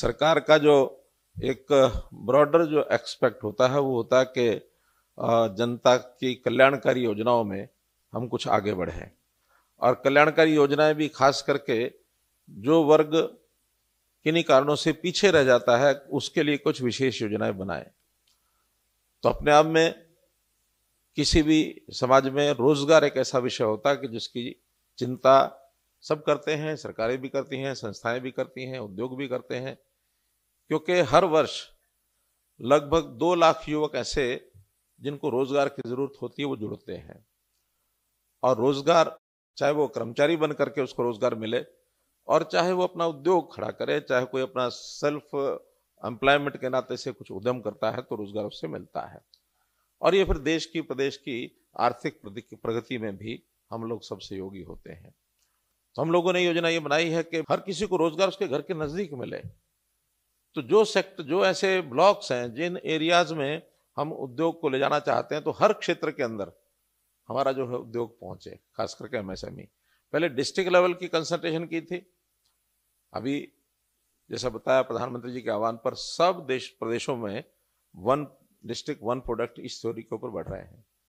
सरकार का जो एक ब्रॉडर जो एक्सपेक्ट होता है वो होता है कि जनता की कल्याणकारी योजनाओं में हम कुछ आगे बढ़े और कल्याणकारी योजनाएं भी खास करके जो वर्ग किन्हीं कारणों से पीछे रह जाता है उसके लिए कुछ विशेष योजनाएं बनाएं तो अपने आप में किसी भी समाज में रोजगार एक ऐसा विषय होता है कि जिसकी चिंता सब करते हैं सरकारें भी करती हैं संस्थाएं भी करती हैं उद्योग भी करते हैं क्योंकि हर वर्ष लगभग दो लाख युवक ऐसे जिनको रोजगार की जरूरत होती है वो जुड़ते हैं और रोजगार चाहे वो कर्मचारी बन करके उसको रोजगार मिले और चाहे वो अपना उद्योग खड़ा करे चाहे कोई अपना सेल्फ एम्प्लॉयमेंट के नाते से कुछ उद्यम करता है तो रोजगार उससे मिलता है और ये फिर देश की प्रदेश की आर्थिक प्रगति में भी हम लोग सब सहयोगी होते हैं तो हम लोगों ने योजना ये बनाई है कि हर किसी को रोजगार उसके घर के नजदीक मिले तो जो सेक्टर जो ऐसे ब्लॉक्स हैं जिन एरियाज में हम उद्योग को ले जाना चाहते हैं तो हर क्षेत्र के अंदर हमारा जो है उद्योग पहुंचे खास करके एमएसएमई e। पहले डिस्ट्रिक्ट लेवल की कंसल्टेशन की थी अभी जैसा बताया प्रधानमंत्री जी के आह्वान पर सब देश प्रदेशों में वन डिस्ट्रिक्ट वन प्रोडक्ट इस थ्योरी के ऊपर बढ़ रहे हैं